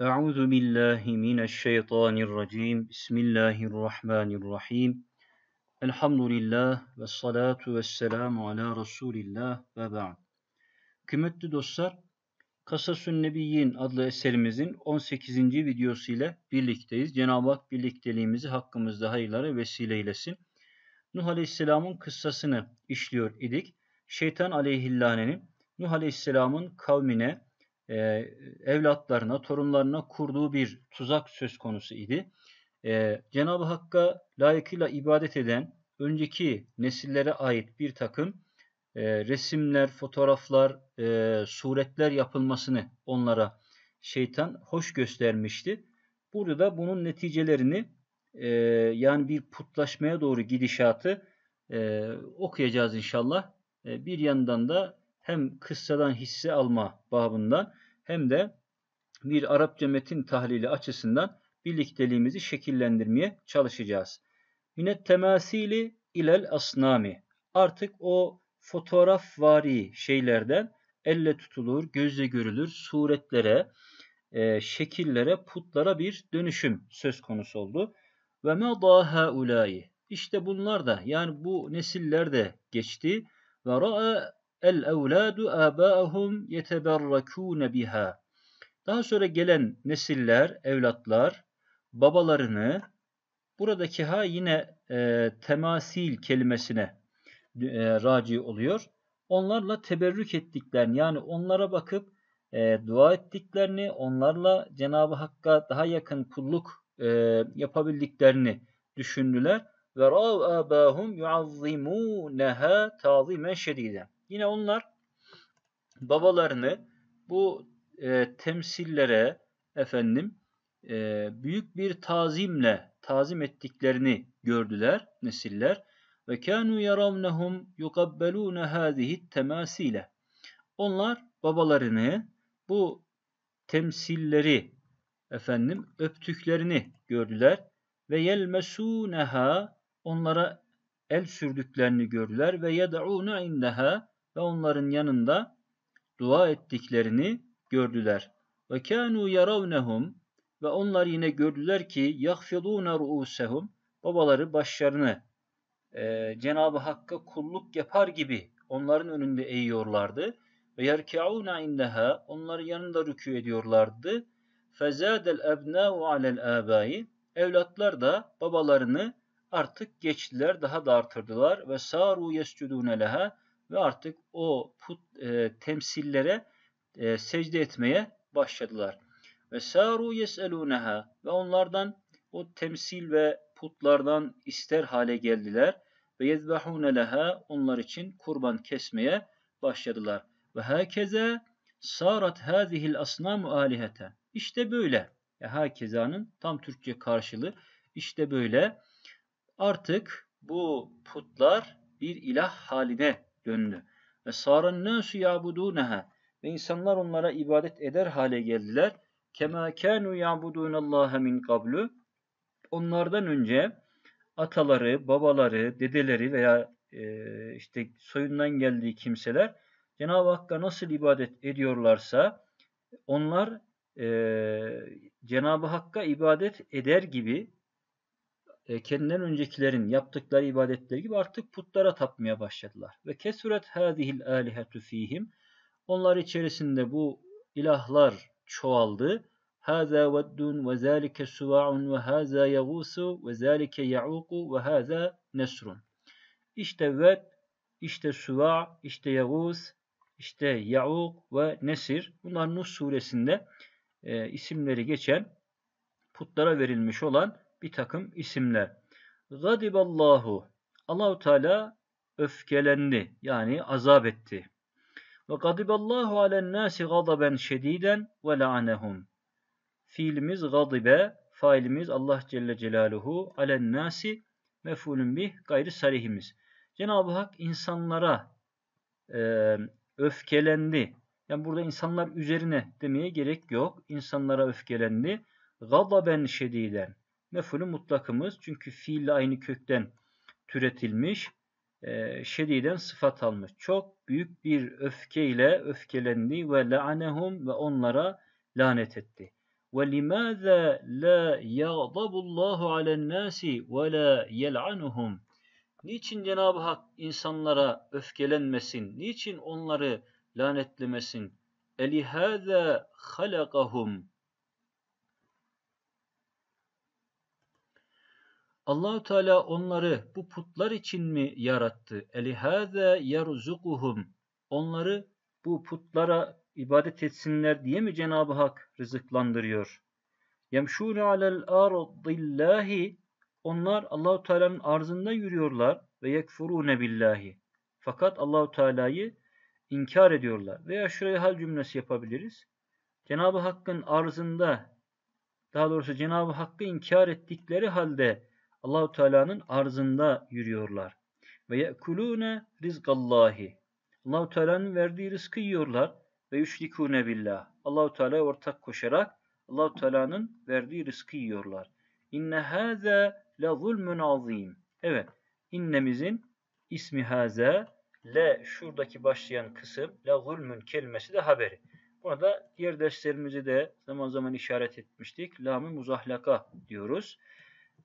Euzu billahi mineşşeytanirracim. Bismillahirrahmanirrahim. Elhamdülillah ve salatu ve selamu ala Resulillah ve ba'd. Kıymetli dostlar, Kasasün Nebiyyin adlı eserimizin 18. videosu ile birlikteyiz. Cenab-ı Hak birlikteliğimizi hakkımızda hayırlara vesile eylesin. Nuh Aleyhisselam'ın kıssasını işliyor idik. Şeytan Aleyhillâne'nin Nuh Aleyhisselam'ın kavmine e, evlatlarına, torunlarına kurduğu bir tuzak söz konusu idi. E, Cenab-ı Hakk'a layıkıyla ibadet eden önceki nesillere ait bir takım e, resimler, fotoğraflar, e, suretler yapılmasını onlara şeytan hoş göstermişti. Burada da bunun neticelerini e, yani bir putlaşmaya doğru gidişatı e, okuyacağız inşallah. E, bir yandan da hem kıssadan hisse alma babından hem de bir Arapça metin tahlili açısından birlikteliğimizi şekillendirmeye çalışacağız. Mine temasili ilel asnami. Artık o fotoğrafvari şeylerden elle tutulur, gözle görülür suretlere, e, şekillere, putlara bir dönüşüm söz konusu oldu. Ve ma daha ulayi. İşte bunlar da yani bu nesiller de geçti. Ve ra'a El evladu abâhum yeteberrakûne biha. Daha sonra gelen nesiller, evlatlar babalarını buradaki ha yine e, temasil kelimesine e, raci oluyor. Onlarla teberrük ettiklerini yani onlara bakıp e, dua ettiklerini, onlarla Cenab-ı Hakk'a daha yakın kulluk e, yapabildiklerini düşündüler. Ve rav abahum yuazzimuneha tazimen şediden. Yine onlar babalarını bu e, temsillere efendim e, büyük bir tazimle tazim ettiklerini gördüler nesiller ve kanu yaravnahum yukabbelun hadihi temasile. Onlar babalarını bu temsilleri efendim öptüklerini gördüler ve yelmesuneha onlara el sürdüklerini gördüler ve yed'une indeha ve onların yanında dua ettiklerini gördüler. Ve kânû yaravnehum ve onlar yine gördüler ki yahfidûne ru'usehum babaları başlarını e, Cenab-ı Hakk'a kulluk yapar gibi onların önünde eğiyorlardı. Ve yerkeûne indeha onların yanında rükû ediyorlardı. Fezâdel ebnâ'u alel âbâi evlatlar da babalarını artık geçtiler, daha da artırdılar ve saru yescudune leha ve artık o put e, temsillere e, secde etmeye başladılar. Ve saru yeseluneha ve onlardan o temsil ve putlardan ister hale geldiler ve yezbahune leha onlar için kurban kesmeye başladılar. Ve hakeze sarat hazihil asnamu alihete. İşte böyle. E, hakezanın tam Türkçe karşılığı işte böyle. Artık bu putlar bir ilah haline döndü. Ve sâren nâsü yâbudûneha ve insanlar onlara ibadet eder hale geldiler. Kemâ kânû yâbudûnallâhe min kablu onlardan önce ataları, babaları, dedeleri veya e, işte soyundan geldiği kimseler Cenab-ı Hakk'a nasıl ibadet ediyorlarsa onlar e, Cenab-ı Hakk'a ibadet eder gibi e, kendinden öncekilerin yaptıkları ibadetler gibi artık putlara tapmaya başladılar. Ve kesuret hadihil alihetu fihim. Onlar içerisinde bu ilahlar çoğaldı. Haza veddun ve zalike suvaun ve haza yagusu ve zalike yauku ve haza nesrun. İşte ved, işte suva, işte yaguz, işte yauk ve nesir. Bunlar Nuh suresinde e, isimleri geçen putlara verilmiş olan bir takım isimler. Gadiballahu Allahu Teala öfkelendi yani azap etti. Ve gadiballahu alen nasi gadaben şediden ve la'anehum. Fiilimiz gadibe, failimiz Allah Celle Celaluhu alen nasi mefulün bih gayri sarihimiz. Cenab-ı Hak insanlara e, öfkelendi. Yani burada insanlar üzerine demeye gerek yok. İnsanlara öfkelendi. Gadaben şediden. Mefulü mutlakımız çünkü fiille aynı kökten türetilmiş. E, şediden sıfat almış. Çok büyük bir öfkeyle öfkelendi ve la'anehum ve onlara lanet etti. Ve limaza la yaghdabullahu alen nasi ve la yel'anuhum. Niçin Cenab-ı Hak insanlara öfkelenmesin? Niçin onları lanetlemesin? Elihâze halakahum. Allahü Teala onları bu putlar için mi yarattı? Elihaze yerzukuhum. Onları bu putlara ibadet etsinler diye mi Cenab-ı Hak rızıklandırıyor? Yemşûne alel ardillahi. Onlar Allahu Teala'nın arzında yürüyorlar ve yekfurune billahi. Fakat Allahu Teala'yı inkar ediyorlar. Veya şuraya hal cümlesi yapabiliriz. Cenab-ı Hakk'ın arzında daha doğrusu Cenab-ı Hakk'ı inkar ettikleri halde Allahu Teala'nın arzında yürüyorlar. Ve yekulune rizkallahi. Allahu Teala'nın verdiği rızkı yiyorlar ve yüşrikune billah. Allahu Teala'ya ortak koşarak Allahu Teala'nın verdiği rızkı yiyorlar. İnne haza la zulmun azim. Evet. İnnemizin ismi haza le şuradaki başlayan kısım la zulmün kelimesi de haberi. Buna da diğer derslerimizi de zaman zaman işaret etmiştik. Lam-ı muzahlaka diyoruz.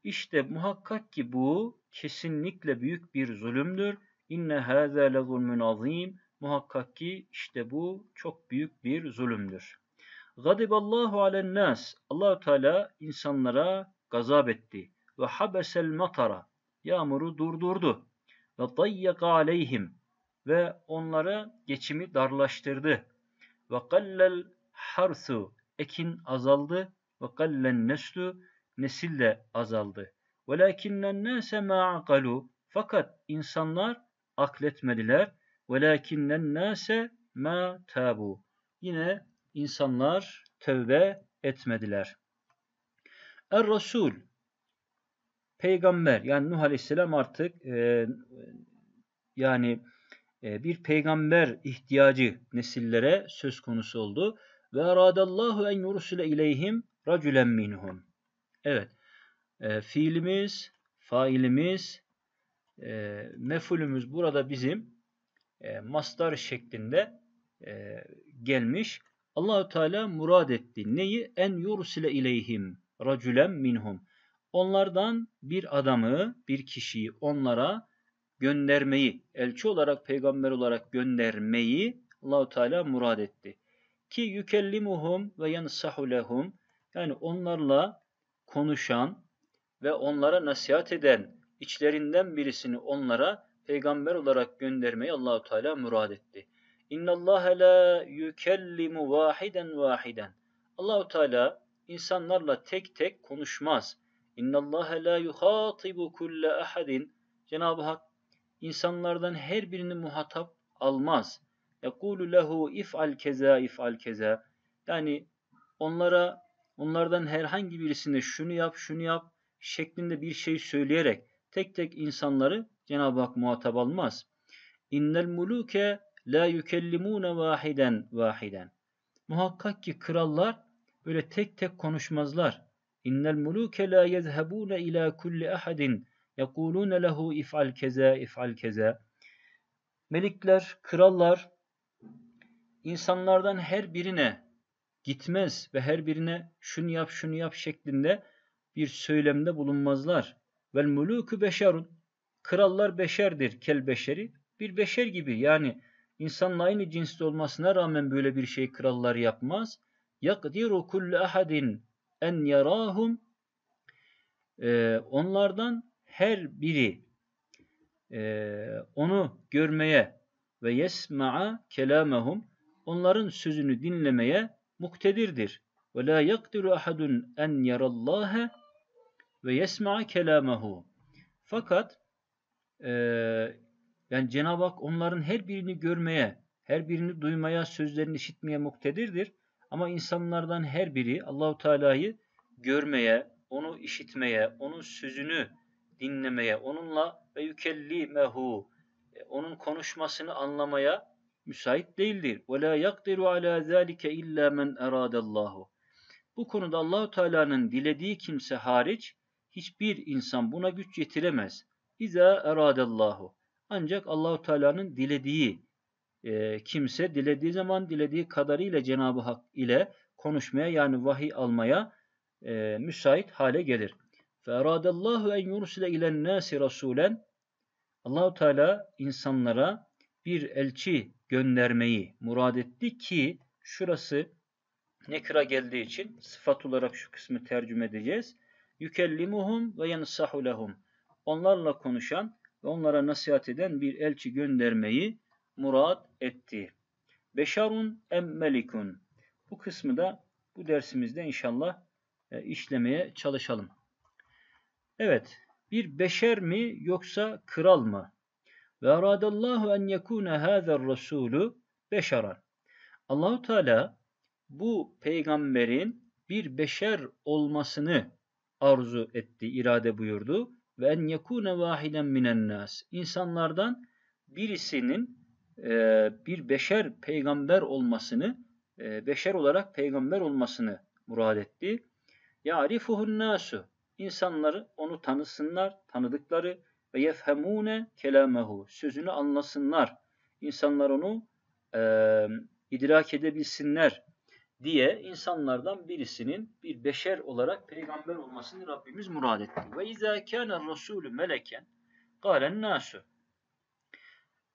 İşte muhakkak ki bu kesinlikle büyük bir zulümdür. İnne hâzâ le zulmün azîm. Muhakkak ki işte bu çok büyük bir zulümdür. Gadiballahu alen nas. Allahu Teala insanlara gazap etti ve habesel matara. Yağmuru durdurdu. Ve dayyaka aleyhim ve onlara geçimi darlaştırdı. Ve kallel harsu ekin azaldı ve kallen neslu nesil de azaldı. وَلَاكِنَّ النَّاسَ مَا عَقَلُوا Fakat insanlar akletmediler. وَلَاكِنَّ النَّاسَ مَا تَابُوا Yine insanlar tövbe etmediler. er Rasul, Peygamber yani Nuh Aleyhisselam artık e, yani e, bir peygamber ihtiyacı nesillere söz konusu oldu. Ve aradallahu en yursule ileyhim racülen minhum. Evet. E, fiilimiz, failimiz, e, mefulümüz burada bizim e, mastar şeklinde e, gelmiş. Allahü Teala murad etti. Neyi? En yursile ileyhim racülen minhum. Onlardan bir adamı, bir kişiyi onlara göndermeyi, elçi olarak, peygamber olarak göndermeyi Allahü Teala murad etti. Ki yükellimuhum ve yansahu lehum yani onlarla konuşan ve onlara nasihat eden içlerinden birisini onlara peygamber olarak göndermeyi Allahu Teala murad etti. İnna Allah la yukellimu vahiden vahiden. Allahu Teala insanlarla tek tek konuşmaz. İnna Allah la yuhatibu kulle ahadin. Cenab-ı Hak insanlardan her birini muhatap almaz. Yekulu lehu if'al keza if'al keza. Yani onlara onlardan herhangi birisine şunu yap, şunu yap şeklinde bir şey söyleyerek tek tek insanları Cenab-ı Hak muhatap almaz. İnnel muluke la yükellimune vahiden vahiden. Muhakkak ki krallar böyle tek tek konuşmazlar. İnnel muluke la yezhebune ila kulli ahadin yekulune lehu if'al keza if'al keza. Melikler, krallar insanlardan her birine gitmez ve her birine şunu yap şunu yap şeklinde bir söylemde bulunmazlar. Vel muluku beşerun. Krallar beşerdir kel beşeri. Bir beşer gibi yani insanla aynı cinste olmasına rağmen böyle bir şey krallar yapmaz. Yakdiru kullu ahadin en yarahum. Ee, onlardan her biri e, onu görmeye ve yesma'a kelamehum onların sözünü dinlemeye muktedirdir. Ve la yakdiru ahadun en yarallâhe ve yesma'a kelâmehu. Fakat e, yani Cenab-ı Hak onların her birini görmeye, her birini duymaya, sözlerini işitmeye muktedirdir. Ama insanlardan her biri Allahu Teala'yı görmeye, onu işitmeye, onun sözünü dinlemeye, onunla ve yükellimehu, e, onun konuşmasını anlamaya müsait değildir. Ve la yakdiru ala zalike illa men eradallahu. Bu konuda Allahu Teala'nın dilediği kimse hariç hiçbir insan buna güç yetiremez. İza eradallahu. Ancak Allahu Teala'nın dilediği e, kimse dilediği zaman dilediği kadarıyla Cenab-ı Hak ile konuşmaya yani vahiy almaya e, müsait hale gelir. Feradallahu en yursile ilen nasi rasulen Allahu Teala insanlara bir elçi göndermeyi murad etti ki şurası nekra geldiği için sıfat olarak şu kısmı tercüme edeceğiz. Yükellimuhum ve yansahu lehum. Onlarla konuşan ve onlara nasihat eden bir elçi göndermeyi murad etti. Beşarun em melikun. Bu kısmı da bu dersimizde inşallah e, işlemeye çalışalım. Evet, bir beşer mi yoksa kral mı? Ve aradallahu en yekune hazer rasulü beşeran. Allahu Teala bu peygamberin bir beşer olmasını arzu etti, irade buyurdu. Ve en yekune vahiden minen nas. İnsanlardan birisinin e, bir beşer peygamber olmasını, e, beşer olarak peygamber olmasını murad etti. Ya rifuhun nasu. İnsanları onu tanısınlar, tanıdıkları, ve yefhemune kelamehu sözünü anlasınlar. İnsanlar onu e, idrak edebilsinler diye insanlardan birisinin bir beşer olarak peygamber olmasını Rabbimiz murad etti. Ve izâ kâne rasûlü meleken gâlen nâsû.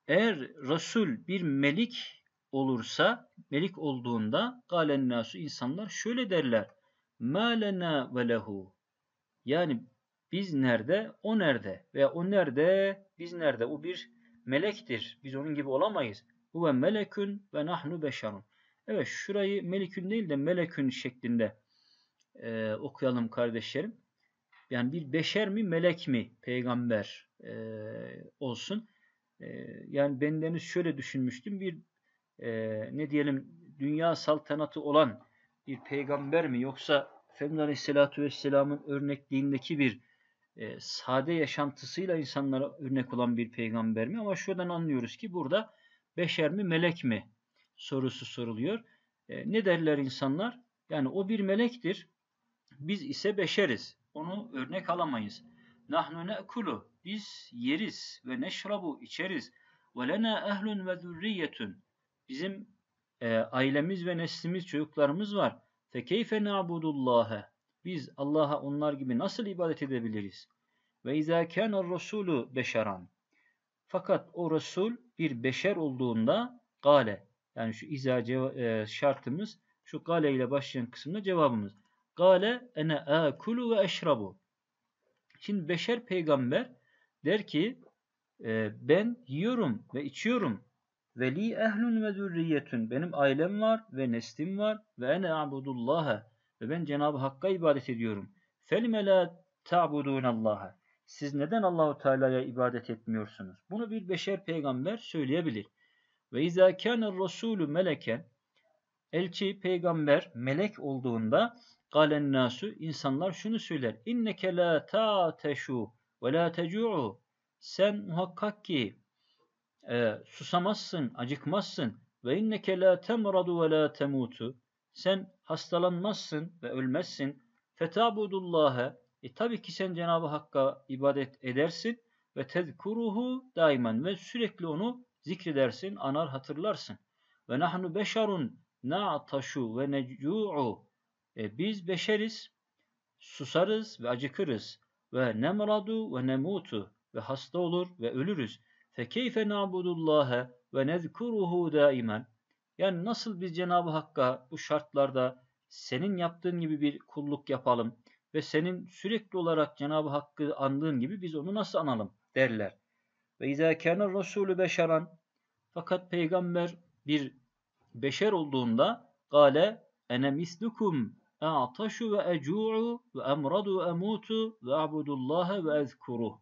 Eğer Resul bir melik olursa, melik olduğunda gâlen nâsû insanlar şöyle derler. Mâ lenâ ve lehu. Yani biz nerede? O nerede? Veya o nerede? Biz nerede? O bir melektir. Biz onun gibi olamayız. Huve melekün ve nahnu beşerun. Evet şurayı melekün değil de melekün şeklinde e, okuyalım kardeşlerim. Yani bir beşer mi melek mi peygamber e, olsun. E, yani bendeniz şöyle düşünmüştüm. Bir e, ne diyelim dünya saltanatı olan bir peygamber mi yoksa Efendimiz Aleyhisselatü Vesselam'ın örnekliğindeki bir e, sade yaşantısıyla insanlara örnek olan bir peygamber mi? Ama şuradan anlıyoruz ki burada beşer mi melek mi sorusu soruluyor. E, ne derler insanlar? Yani o bir melektir. Biz ise beşeriz. Onu örnek alamayız. Nahnu ne'kulu. Biz yeriz ve neşrabu içeriz. Ve lena ehlun ve zürriyetun. Bizim e, ailemiz ve neslimiz, çocuklarımız var. Fe keyfe na'budullâhe. Biz Allah'a onlar gibi nasıl ibadet edebiliriz? Ve izâ kâne Resulü beşeran. Fakat o Resul bir beşer olduğunda gale. Yani şu izâ e, şartımız şu gale ile başlayan kısımda cevabımız. Gale ene akulu ve eşrabu. Şimdi beşer peygamber der ki e, ben yiyorum ve içiyorum. Ve li ehlun ve zürriyetun. Benim ailem var ve neslim var. Ve ene abudullaha ve ben Cenab-ı Hakk'a ibadet ediyorum. فَلِمَ لَا تَعْبُدُونَ اللّٰهَ Siz neden Allahu Teala'ya ibadet etmiyorsunuz? Bunu bir beşer peygamber söyleyebilir. Ve izâ kâne rasûlü meleken Elçi peygamber melek olduğunda galen nasu insanlar şunu söyler. İnneke la ta'teşu ve la tecu'u. Sen muhakkak ki e, susamazsın, acıkmazsın. Ve inneke la temradu ve la temutu. Sen hastalanmazsın ve ölmezsin. Fetabudullâhe e tabi ki sen Cenab-ı Hakk'a ibadet edersin ve tezkuruhu daimen ve sürekli onu zikredersin, anar hatırlarsın. Ve nahnu beşerun na'taşu ve necu'u. E biz beşeriz, susarız ve acıkırız. Ve nemradu ve nemutu ve hasta olur ve ölürüz. Fe keyfe na'budullâhe ve nezkuruhu daimen. Yani nasıl biz Cenab-ı Hakk'a bu şartlarda senin yaptığın gibi bir kulluk yapalım ve senin sürekli olarak Cenab-ı Hakk'ı andığın gibi biz onu nasıl analım derler. Ve izâ kâne rasûlü beşeran fakat peygamber bir beşer olduğunda gale ene mislukum a'taşu ve ecu'u ve emradu emutu ve abudullaha ve ezkuruh.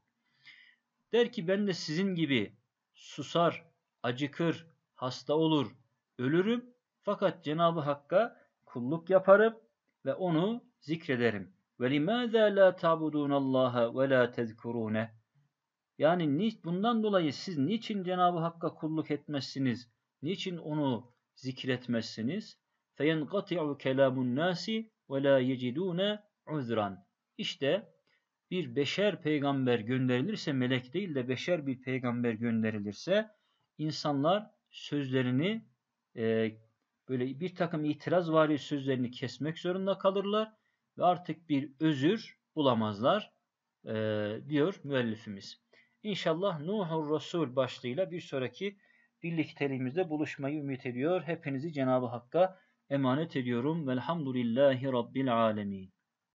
Der ki ben de sizin gibi susar, acıkır, hasta olur, ölürüm fakat Cenabı Hakk'a kulluk yaparım ve onu zikrederim. Ve limâzâ tabudun Allah'a, ve lâ tezkurûne. Yani bundan dolayı siz niçin Cenab-ı Hakk'a kulluk etmezsiniz? Niçin onu zikretmezsiniz? فَيَنْقَطِعُ كَلَامُ النَّاسِ وَلَا يَجِدُونَ عُذْرًا İşte bir beşer peygamber gönderilirse, melek değil de beşer bir peygamber gönderilirse, insanlar sözlerini e, böyle bir takım itiraz vari sözlerini kesmek zorunda kalırlar ve artık bir özür bulamazlar e, diyor müellifimiz. İnşallah Nuhur Resul başlığıyla bir sonraki birlikteliğimizde buluşmayı ümit ediyor. Hepinizi Cenab-ı Hakk'a emanet ediyorum. Velhamdülillahi Rabbil Alemin.